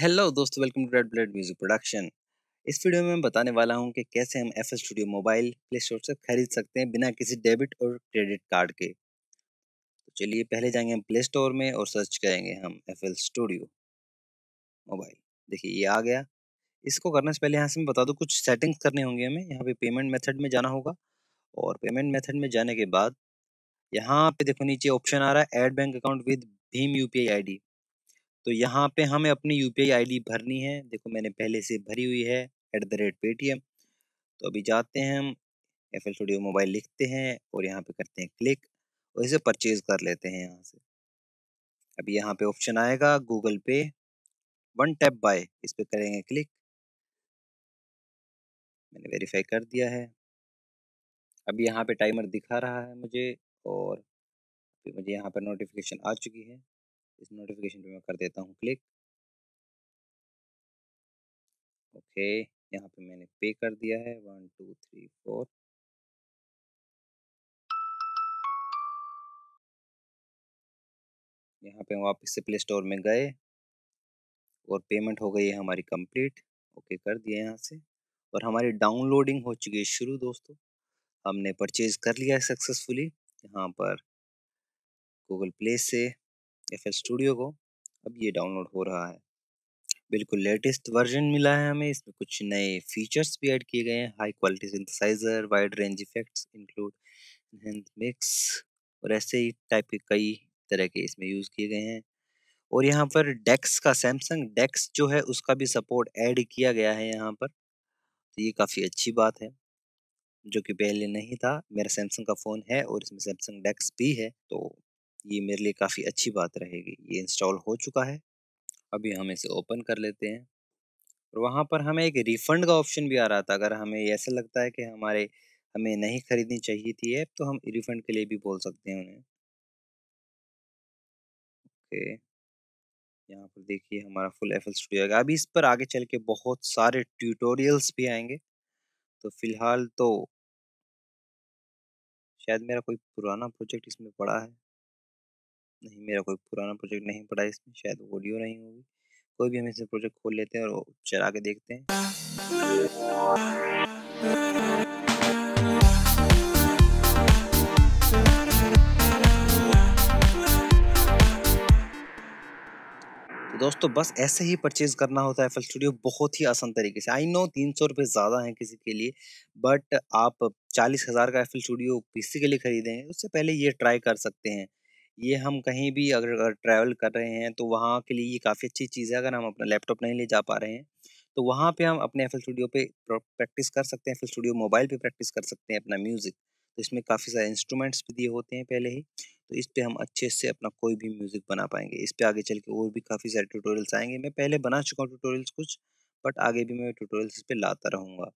hello दोस्तों welcome to red blood music production इस video में मैं बताने वाला हूं कि कैसे हम F studio mobile play store से खरीद सकते हैं बिना किसी डेबिट और क्रेडिट कार्ड के तो चलिए पहले जाएंगे हम प्ले स्टोर में और सर्च करेंगे हम एफ स्टूडियो मोबाइल देखिए ये आ गया इसको करने से पहले यहाँ से मैं बता दूँ कुछ सेटिंग्स करने होंगे हमें यहाँ पे पेमेंट मेथड में जाना होगा और पेमेंट मेथड में जाने के बाद यहाँ पे देखो नीचे ऑप्शन आ रहा है एड बैंक अकाउंट विद भीम यू पी तो यहाँ पे हमें अपनी यू पी भरनी है देखो मैंने पहले से भरी हुई है एट द रेट पेटीएम तो अभी जाते हैं हम एफ एल स्टूडियो मोबाइल लिखते हैं और यहाँ पे करते हैं क्लिक और इसे परचेज कर लेते हैं यहाँ से अभी यहाँ पे ऑप्शन आएगा गूगल पे वन टैप बाय इस पर करेंगे क्लिक मैंने वेरीफाई कर दिया है अभी यहाँ पे टाइमर दिखा रहा है मुझे और मुझे यहाँ पर नोटिफिकेशन आ चुकी है इस नोटिफिकेशन पे मैं कर देता हूँ क्लिक ओके यहाँ पे मैंने पे कर दिया है वन टू थ्री फोर यहाँ पे हम वापस से प्ले स्टोर में गए और पेमेंट हो गई है हमारी कंप्लीट ओके कर दिया यहाँ से और हमारी डाउनलोडिंग हो चुकी है शुरू दोस्तों हमने परचेज कर लिया है सक्सेसफुली यहाँ पर गूगल प्ले से एफ स्टूडियो को अब ये डाउनलोड हो रहा है बिल्कुल लेटेस्ट वर्जन मिला है हमें इसमें कुछ नए फीचर्स भी ऐड किए गए हैं high quality synthesizer wide range effects include mix और ऐसे ही टाइप के कई तरह के इसमें यूज़ किए गए हैं और यहाँ पर डेक्स का सैमसंग डेक्स जो है उसका भी सपोर्ट ऐड किया गया है यहाँ पर तो ये काफ़ी अच्छी बात है जो कि पहले नहीं था मेरा सैमसंग का फ़ोन है और इसमें सैमसंग डेक्स भी है तो ये मेरे लिए काफ़ी अच्छी बात रहेगी ये इंस्टॉल हो चुका है अभी हम इसे ओपन कर लेते हैं और वहाँ पर हमें एक रिफ़ंड का ऑप्शन भी आ रहा था अगर हमें ऐसा लगता है कि हमारे हमें नहीं ख़रीदनी चाहिए थी ऐप तो हम रिफ़ंड के लिए भी बोल सकते हैं उन्हें ओके यहाँ पर देखिए हमारा फुल एफ स्टूडियो आएगा अभी इस पर आगे चल के बहुत सारे ट्यूटोरियल्स भी आएंगे तो फ़िलहाल तो शायद मेरा कोई पुराना प्रोजेक्ट इसमें पड़ा है नहीं मेरा कोई पुराना प्रोजेक्ट नहीं पड़ा इसमें शायद ऑडियो नहीं होगी कोई भी हम इसे प्रोजेक्ट खोल लेते हैं और चला के देखते हैं तो दोस्तों बस ऐसे ही परचेज करना होता है एफ स्टूडियो बहुत ही आसान तरीके से आई नो तीन सौ रुपये ज़्यादा हैं किसी के लिए बट आप चालीस हज़ार का एफ स्टूडियो पीसी के लिए खरीदेंगे उससे पहले ये ट्राई कर सकते हैं ये हम कहीं भी अगर ट्रैवल कर रहे हैं तो वहाँ के लिए ये काफ़ी अच्छी चीज़ है अगर हम अपना लैपटॉप नहीं ले जा पा रहे हैं तो वहाँ पे हम अपने एफ स्टूडियो पे प्रैक्टिस कर सकते हैं एफ स्टूडियो मोबाइल पे प्रैक्टिस कर सकते हैं अपना म्यूज़िक तो इसमें काफ़ी सारे इंस्ट्रूमेंट्स भी दिए होते हैं पहले ही तो इस पर हम अच्छे से अपना कोई भी म्यूज़िक बना पाएंगे इस पर आगे चल के और भी काफ़ी सारे ट्यूटोरियल्स आएंगे मैं पहले बना चुका हूँ ट्यूटोरियल्स कुछ बट आगे भी मैं ट्यूटोरियल्स इस पर लाता रहूँगा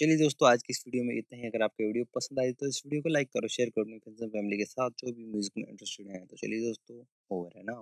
चलिए दोस्तों आज की इस वीडियो में इतना ही अगर आपको वीडियो पसंद आई तो इस वीडियो को लाइक करो शेयर करो अपने फ्रेंड्स एंड फैमिली के साथ जो भी म्यूजिक में इंटरेस्टेड हैं तो चलिए दोस्तों ओवर है ना